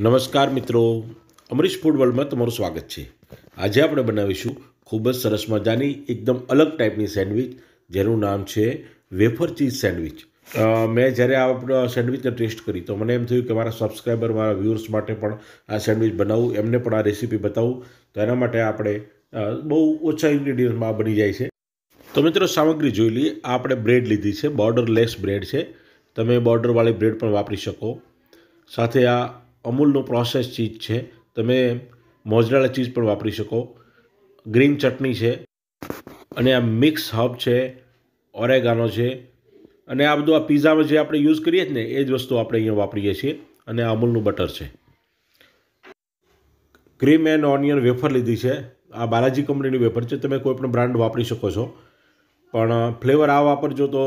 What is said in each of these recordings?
નમસ્કાર મિત્રો અમરીશ ફૂડ વર્લ્ડમાં તમારું સ્વાગત છે આજે આપણે બનાવીશું ખૂબ જ સરસ મજાની એકદમ અલગ ટાઈપની સેન્ડવિચ જેનું નામ છે વેફર ચીઝ સેન્ડવિચ મેં જ્યારે આ સેન્ડવિચને ટેસ્ટ કરી તો મને એમ થયું કે મારા સબસ્ક્રાઈબર મારા વ્યૂઅર્સ માટે પણ આ સેન્ડવિચ બનાવું એમને પણ આ રેસીપી બતાવું તો એના માટે આપણે બહુ ઓછા ઇન્ગ્રીડિયન્ટમાં બની જાય છે તો મિત્રો સામગ્રી જોઈ લઈએ આપણે બ્રેડ લીધી છે બોર્ડર લેસ બ્રેડ છે તમે બોર્ડરવાળી બ્રેડ પણ વાપરી શકો સાથે આ અમૂલનો પ્રોસેસ ચીઝ છે તમે મોઝરેલા ચીઝ પણ વાપરી શકો ગ્રીન ચટણી છે અને આ મિક્સ હબ છે ઓરેગાનો છે અને આ બધું આ પીઝામાં જે આપણે યુઝ કરીએ જ ને એ જ વસ્તુ આપણે અહીંયા વાપરીએ છીએ અને આ અમૂલનું બટર છે ક્રીમ એન્ડ ઓનિયન વેફર લીધી છે આ બાલાજી કંપનીની વેફર છે તમે કોઈ પણ બ્રાન્ડ વાપરી શકો છો પણ ફ્લેવર આ વાપરજો તો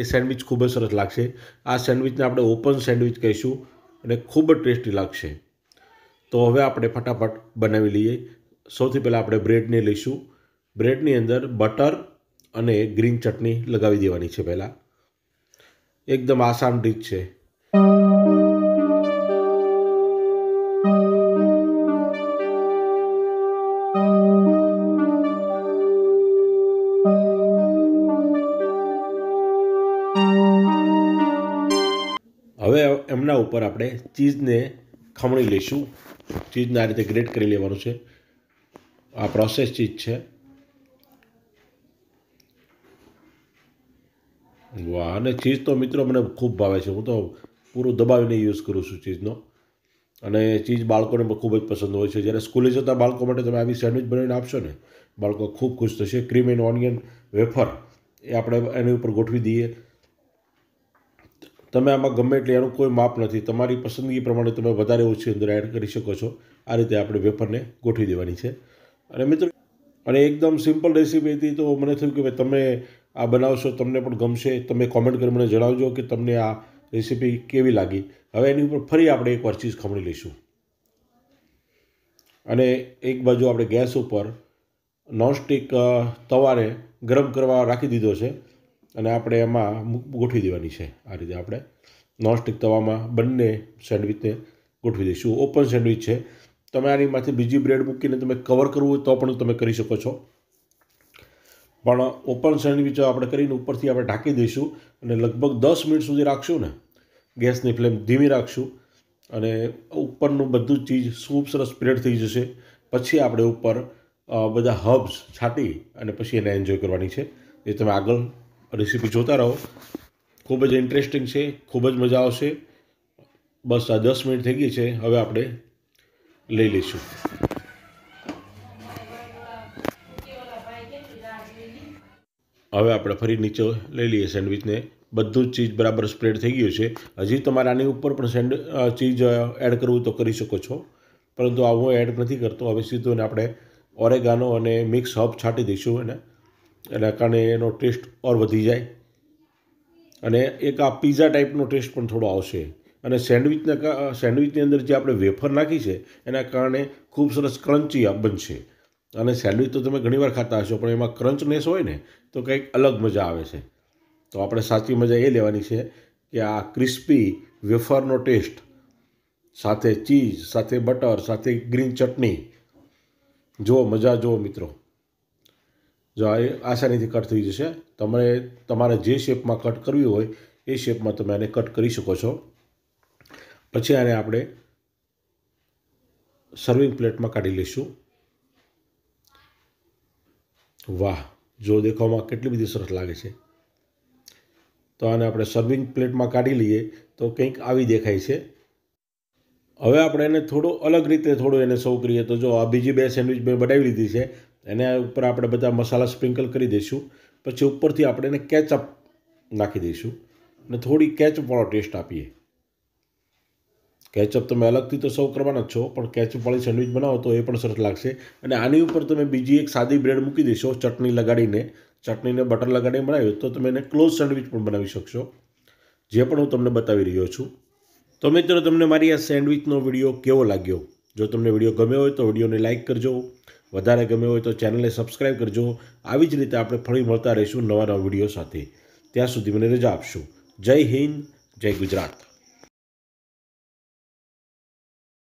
એ સેન્ડવિચ ખૂબ જ સરસ લાગશે આ સેન્ડવિચને આપણે ઓપન સેન્ડવિચ કહીશું અને ખૂબ જ ટેસ્ટી લાગશે તો હવે આપણે ફટાફટ બનાવી લઈએ સૌથી પહેલાં આપણે બ્રેડને લઈશું બ્રેડની અંદર બટર અને ગ્રીન ચટણી લગાવી દેવાની છે પહેલાં એકદમ આસાન રીત છે હવે એમના ઉપર આપણે ચીઝને ખમણી લઈશું ચીઝને આ રીતે ગ્રેટ કરી લેવાનું છે આ પ્રોસેસ ચીજ છે વાહ અને ચીઝ તો મિત્રો મને ખૂબ ભાવે છે હું તો પૂરું દબાવીને યુઝ કરું છું ચીઝનો અને ચીજ બાળકોને પણ ખૂબ જ પસંદ હોય છે જ્યારે સ્કૂલે જતા બાળકો માટે તમે આવી સેન્ડવિચ બનાવીને આપશો ને બાળકો ખૂબ ખુશ થશે ક્રીમ એન્ડ ઓનિયન વેફર એ આપણે એની ઉપર ગોઠવી દઈએ તમે આમાં ગમે એટલે એનું કોઈ માપ નથી તમારી પસંદગી પ્રમાણે તમે વધારે ઓછી અંદર એડ કરી શકો છો આ રીતે આપણે વેફરને ગોઠવી દેવાની છે અને મિત્ર અને એકદમ સિમ્પલ રેસીપી હતી તો મને થયું કે ભાઈ તમે આ બનાવશો તમને પણ ગમશે તમે કોમેન્ટ કરી મને જણાવજો કે તમને આ રેસીપી કેવી લાગી હવે એની ઉપર ફરી આપણે એકવાર ચીઝ ખમણી લઈશું અને એક બાજુ આપણે ગેસ ઉપર નોનસ્ટિક તવાને ગરમ કરવા રાખી દીધો છે અને આપણે એમાં ગોઠવી દેવાની છે આ રીતે આપણે નોનસ્ટિક તવામાં બંને સેન્ડવિચને ગોઠવી દઈશું ઓપન સેન્ડવિચ છે તમે આનીમાંથી બીજી બ્રેડ મૂકીને તમે કવર કરવું હોય તો પણ તમે કરી શકો છો પણ ઓપન સેન્ડવિચ આપણે કરીને ઉપરથી આપણે ઢાંકી દઈશું અને લગભગ દસ મિનિટ સુધી રાખશું ને ગેસની ફ્લેમ ધીમી રાખશું અને ઉપરનું બધું ચીજ સૂપ સરસ સ્પ્રેડ થઈ જશે પછી આપણે ઉપર બધા હબ્સ છાંટી અને પછી એને એન્જોય કરવાની છે એ તમે આગળ રેસીપી જોતા રહો ખૂબ જ ઇન્ટરેસ્ટિંગ છે ખૂબ જ મજા આવશે બસ આ દસ મિનિટ થઈ ગઈ છે હવે આપણે લઈ લઈશું હવે આપણે ફરી નીચે લઈ લઈએ સેન્ડવિચને બધું જ ચીજ બરાબર સ્પ્રેડ થઈ ગયું છે હજી તમારે આની ઉપર પણ સેન્ડ ચીજ એડ કરવું તો કરી શકો છો પરંતુ આવું હું એડ નથી કરતો હવે સીધું આપણે ઓરેગાનો અને મિક્સ હબ છાંટી દઈશું એને એના કારણે એનો ટેસ્ટ ઓર વધી જાય અને એક આ પીઝા ટાઈપનો ટેસ્ટ પણ થોડો આવશે અને સેન્ડવિચના સેન્ડવિચની અંદર જે આપણે વેફર નાખી છે એના કારણે ખૂબ સરસ ક્રન્ચી બનશે અને સેન્ડવિચ તો તમે ઘણીવાર ખાતા હશો પણ એમાં ક્રંચનેસ હોય ને તો કંઈક અલગ મજા આવે છે તો આપણે સાચી મજા એ લેવાની છે કે આ ક્રિસ્પી વેફરનો ટેસ્ટ સાથે ચીઝ સાથે બટર સાથે ગ્રીન ચટણી જુઓ મજા જુઓ મિત્રો જો આ આસાનીથી કટ થઈ જશે તમે તમારે જે શેપમાં કટ કરવી હોય એ શેપમાં તમે આને કટ કરી શકો છો પછી આને આપણે સર્વિંગ પ્લેટમાં કાઢી લઈશું વાહ જો દેખાવામાં કેટલી બધી સરસ લાગે છે તો આને આપણે સર્વિંગ પ્લેટમાં કાઢી લઈએ તો કંઈક આવી દેખાય છે હવે આપણે એને થોડો અલગ રીતે થોડું એને સૌ કરીએ તો જો આ બીજી બે સેન્ડવિચ મેં બનાવી લીધી છે એના ઉપર આપણે બધા મસાલા સ્પ્રિંકલ કરી દઈશું પછી ઉપરથી આપણે એને કેચઅપ નાખી દઈશું અને થોડી કેચઅપવાળો ટેસ્ટ આપીએ કેચઅપ તમે અલગથી તો સૌ કરવાના જ છો પણ કેચઅપવાળી સેન્ડવિચ બનાવો તો એ પણ સરસ લાગશે અને આની ઉપર તમે બીજી એક સાદી બ્રેડ મૂકી દેશો ચટણી લગાડીને ચટણીને બટર લગાડીને બનાવ્યો તો તમે એને ક્લોઝ સેન્ડવિચ પણ બનાવી શકશો જે પણ હું તમને બતાવી રહ્યો છું તો મિત્રો તમને મારી આ સેન્ડવિચનો વિડીયો કેવો લાગ્યો જો તમને વિડીયો ગમ્યો હોય તો વિડીયોને લાઇક કરજો વધારે ગમે હોય તો ચેનલને સબસ્ક્રાઈબ કરજો આવી જ રીતે આપણે ફરી મળતા રહીશું નવા નવા વિડીયો સાથે ત્યાં સુધી મને રજા આપશું જય હિન્દ જય ગુજરાત